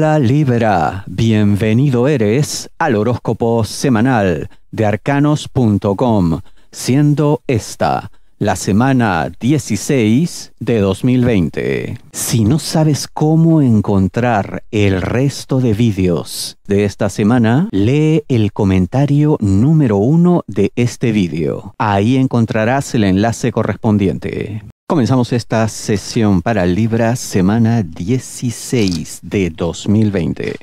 Hola Libra, bienvenido eres al horóscopo semanal de arcanos.com, siendo esta la semana 16 de 2020. Si no sabes cómo encontrar el resto de vídeos de esta semana, lee el comentario número uno de este vídeo. Ahí encontrarás el enlace correspondiente. Comenzamos esta sesión para Libra, semana 16 de 2020.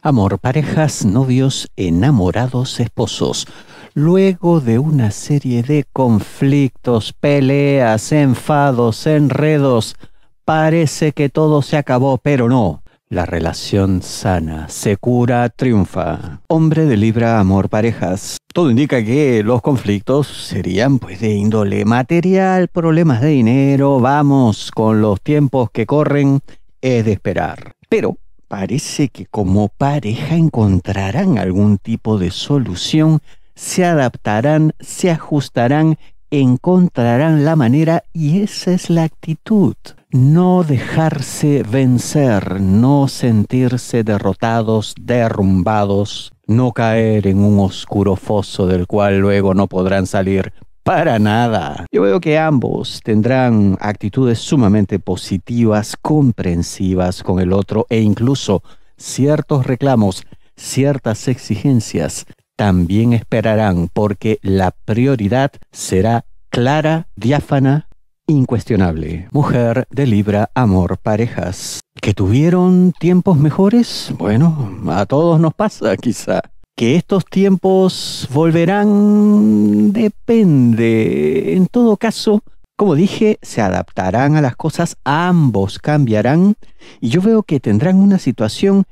Amor, parejas, novios, enamorados, esposos. Luego de una serie de conflictos, peleas, enfados, enredos, parece que todo se acabó, pero no. La relación sana, segura triunfa. Hombre de Libra, amor, parejas. Todo indica que los conflictos serían pues de índole material, problemas de dinero, vamos, con los tiempos que corren, es de esperar. Pero parece que como pareja encontrarán algún tipo de solución, se adaptarán, se ajustarán, encontrarán la manera y esa es la actitud no dejarse vencer, no sentirse derrotados, derrumbados, no caer en un oscuro foso del cual luego no podrán salir. Para nada. Yo veo que ambos tendrán actitudes sumamente positivas, comprensivas con el otro e incluso ciertos reclamos, ciertas exigencias. También esperarán porque la prioridad será clara, diáfana incuestionable. Mujer de Libra, amor, parejas. ¿Que tuvieron tiempos mejores? Bueno, a todos nos pasa quizá. ¿Que estos tiempos volverán? Depende. En todo caso, como dije, se adaptarán a las cosas, ambos cambiarán y yo veo que tendrán una situación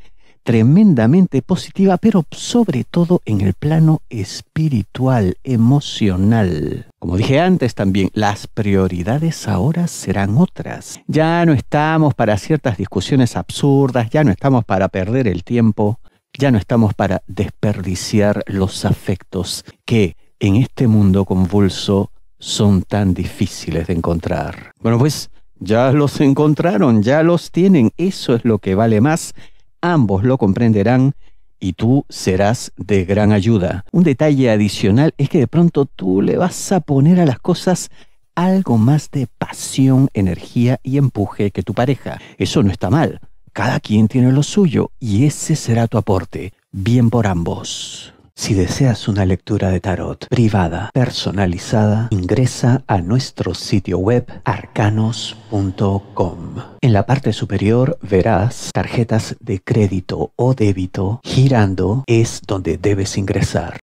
tremendamente positiva, pero sobre todo en el plano espiritual, emocional. Como dije antes también, las prioridades ahora serán otras. Ya no estamos para ciertas discusiones absurdas, ya no estamos para perder el tiempo, ya no estamos para desperdiciar los afectos que en este mundo convulso son tan difíciles de encontrar. Bueno, pues ya los encontraron, ya los tienen, eso es lo que vale más ambos lo comprenderán y tú serás de gran ayuda. Un detalle adicional es que de pronto tú le vas a poner a las cosas algo más de pasión, energía y empuje que tu pareja. Eso no está mal. Cada quien tiene lo suyo y ese será tu aporte. Bien por ambos. Si deseas una lectura de tarot privada, personalizada, ingresa a nuestro sitio web arcanos.com. En la parte superior verás tarjetas de crédito o débito. Girando es donde debes ingresar.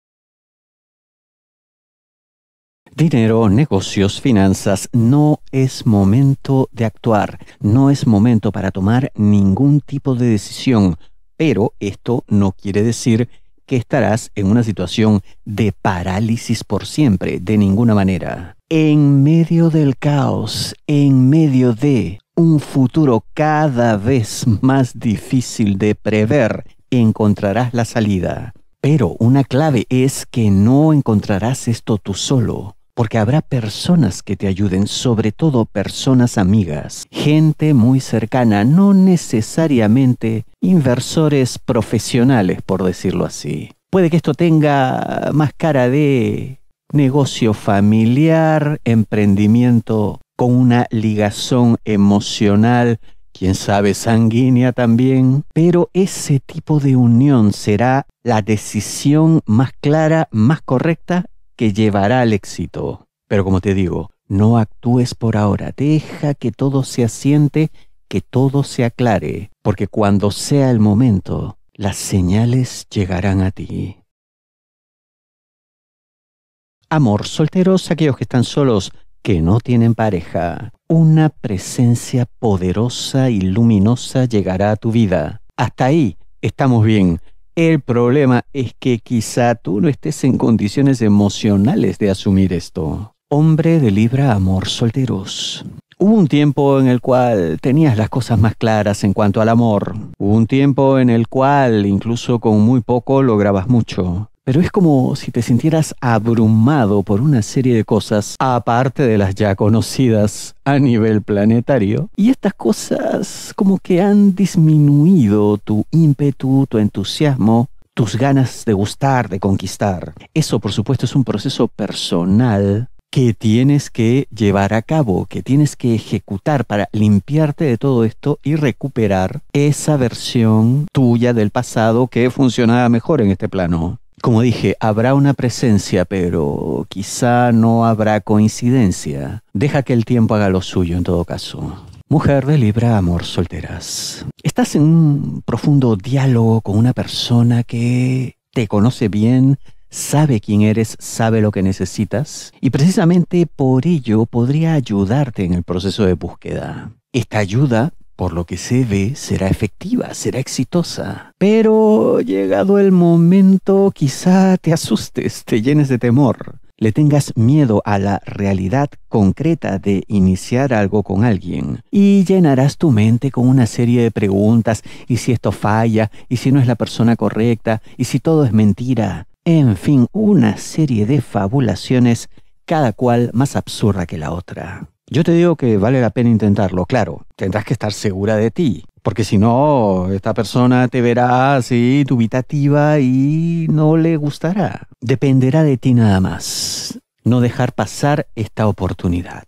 Dinero, negocios, finanzas, no es momento de actuar, no es momento para tomar ningún tipo de decisión, pero esto no quiere decir que que estarás en una situación de parálisis por siempre, de ninguna manera. En medio del caos, en medio de un futuro cada vez más difícil de prever, encontrarás la salida. Pero una clave es que no encontrarás esto tú solo porque habrá personas que te ayuden, sobre todo personas amigas, gente muy cercana, no necesariamente inversores profesionales, por decirlo así. Puede que esto tenga más cara de negocio familiar, emprendimiento con una ligazón emocional, quién sabe sanguínea también, pero ese tipo de unión será la decisión más clara, más correcta que llevará al éxito. Pero como te digo, no actúes por ahora, deja que todo se asiente, que todo se aclare, porque cuando sea el momento, las señales llegarán a ti. Amor, solteros, aquellos que están solos, que no tienen pareja, una presencia poderosa y luminosa llegará a tu vida. Hasta ahí, estamos bien. El problema es que quizá tú no estés en condiciones emocionales de asumir esto. Hombre de Libra Amor Solteros. Hubo un tiempo en el cual tenías las cosas más claras en cuanto al amor. Hubo un tiempo en el cual incluso con muy poco lograbas mucho pero es como si te sintieras abrumado por una serie de cosas, aparte de las ya conocidas a nivel planetario, y estas cosas como que han disminuido tu ímpetu, tu entusiasmo, tus ganas de gustar, de conquistar. Eso, por supuesto, es un proceso personal que tienes que llevar a cabo, que tienes que ejecutar para limpiarte de todo esto y recuperar esa versión tuya del pasado que funcionaba mejor en este plano como dije, habrá una presencia, pero quizá no habrá coincidencia. Deja que el tiempo haga lo suyo en todo caso. Mujer de Libra Amor Solteras. Estás en un profundo diálogo con una persona que te conoce bien, sabe quién eres, sabe lo que necesitas y precisamente por ello podría ayudarte en el proceso de búsqueda. Esta ayuda por lo que se ve, será efectiva, será exitosa. Pero llegado el momento, quizá te asustes, te llenes de temor, le tengas miedo a la realidad concreta de iniciar algo con alguien y llenarás tu mente con una serie de preguntas, y si esto falla, y si no es la persona correcta, y si todo es mentira, en fin, una serie de fabulaciones, cada cual más absurda que la otra. Yo te digo que vale la pena intentarlo, claro, tendrás que estar segura de ti, porque si no, esta persona te verá así dubitativa y no le gustará. Dependerá de ti nada más, no dejar pasar esta oportunidad.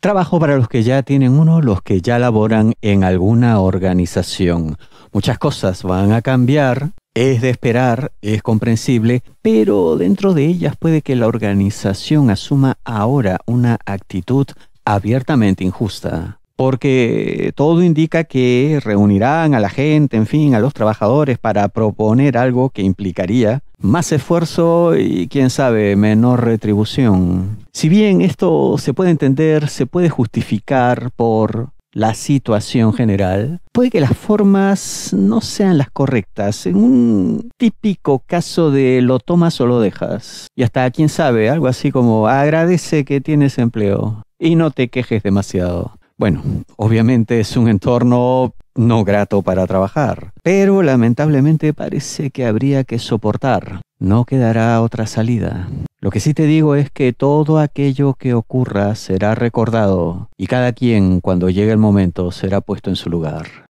Trabajo para los que ya tienen uno, los que ya laboran en alguna organización. Muchas cosas van a cambiar es de esperar, es comprensible, pero dentro de ellas puede que la organización asuma ahora una actitud abiertamente injusta, porque todo indica que reunirán a la gente, en fin, a los trabajadores para proponer algo que implicaría más esfuerzo y quién sabe, menor retribución. Si bien esto se puede entender, se puede justificar por la situación general, puede que las formas no sean las correctas. En un típico caso de lo tomas o lo dejas. Y hasta, quién sabe, algo así como agradece que tienes empleo y no te quejes demasiado. Bueno, obviamente es un entorno no grato para trabajar, pero lamentablemente parece que habría que soportar. No quedará otra salida. Lo que sí te digo es que todo aquello que ocurra será recordado y cada quien, cuando llegue el momento, será puesto en su lugar.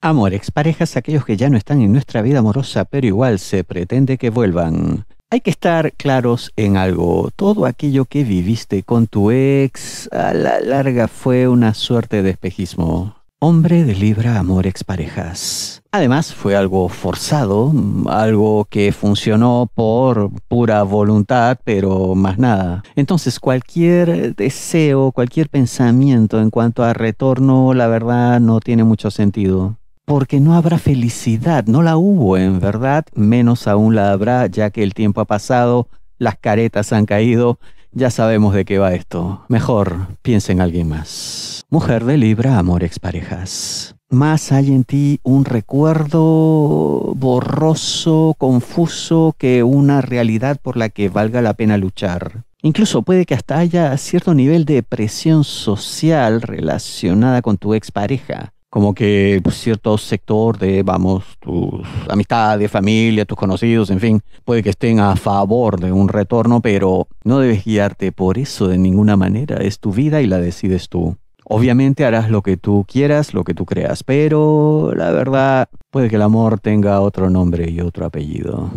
Amor, parejas, aquellos que ya no están en nuestra vida amorosa, pero igual se pretende que vuelvan. Hay que estar claros en algo. Todo aquello que viviste con tu ex a la larga fue una suerte de espejismo hombre de Libra Amor Exparejas. Además, fue algo forzado, algo que funcionó por pura voluntad, pero más nada. Entonces, cualquier deseo, cualquier pensamiento en cuanto a retorno, la verdad, no tiene mucho sentido porque no habrá felicidad, no la hubo en verdad, menos aún la habrá, ya que el tiempo ha pasado, las caretas han caído, ya sabemos de qué va esto. Mejor piensa en alguien más. Mujer de Libra, amor exparejas. Más hay en ti un recuerdo borroso, confuso, que una realidad por la que valga la pena luchar. Incluso puede que hasta haya cierto nivel de presión social relacionada con tu expareja. Como que pues, cierto sector de, vamos, tus amistades, familia, tus conocidos, en fin, puede que estén a favor de un retorno, pero no debes guiarte por eso de ninguna manera. Es tu vida y la decides tú. Obviamente harás lo que tú quieras, lo que tú creas, pero la verdad puede que el amor tenga otro nombre y otro apellido.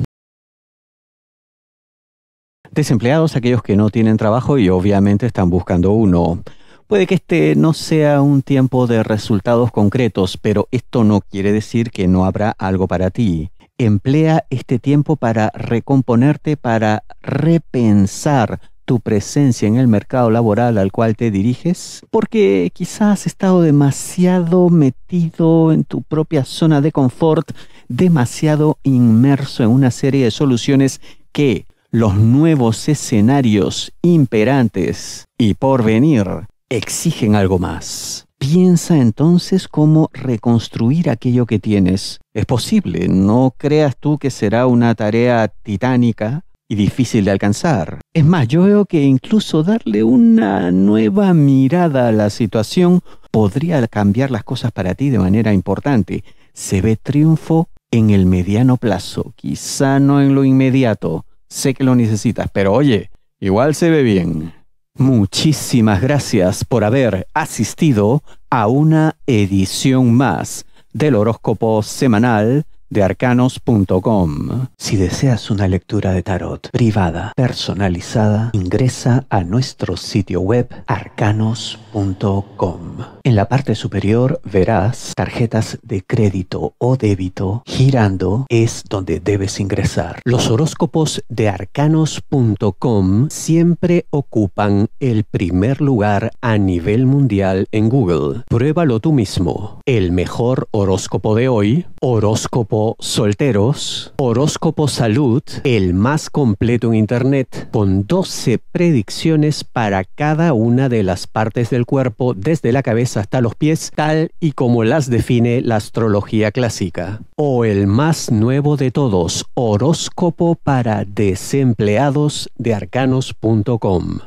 Desempleados, aquellos que no tienen trabajo y obviamente están buscando uno. Puede que este no sea un tiempo de resultados concretos, pero esto no quiere decir que no habrá algo para ti. Emplea este tiempo para recomponerte, para repensar tu presencia en el mercado laboral al cual te diriges, porque quizás has estado demasiado metido en tu propia zona de confort, demasiado inmerso en una serie de soluciones que los nuevos escenarios imperantes y por venir exigen algo más. Piensa entonces cómo reconstruir aquello que tienes. Es posible, no creas tú que será una tarea titánica, y difícil de alcanzar. Es más, yo veo que incluso darle una nueva mirada a la situación podría cambiar las cosas para ti de manera importante. Se ve triunfo en el mediano plazo, quizá no en lo inmediato. Sé que lo necesitas, pero oye, igual se ve bien. Muchísimas gracias por haber asistido a una edición más del horóscopo semanal de arcanos.com. Si deseas una lectura de tarot privada, personalizada, ingresa a nuestro sitio web arcanos.com. En la parte superior verás tarjetas de crédito o débito girando es donde debes ingresar. Los horóscopos de arcanos.com siempre ocupan el primer lugar a nivel mundial en Google. Pruébalo tú mismo. El mejor horóscopo de hoy, horóscopo Solteros, Horóscopo Salud, el más completo en Internet, con 12 predicciones para cada una de las partes del cuerpo, desde la cabeza hasta los pies, tal y como las define la astrología clásica. O el más nuevo de todos, Horóscopo para desempleados de arcanos.com.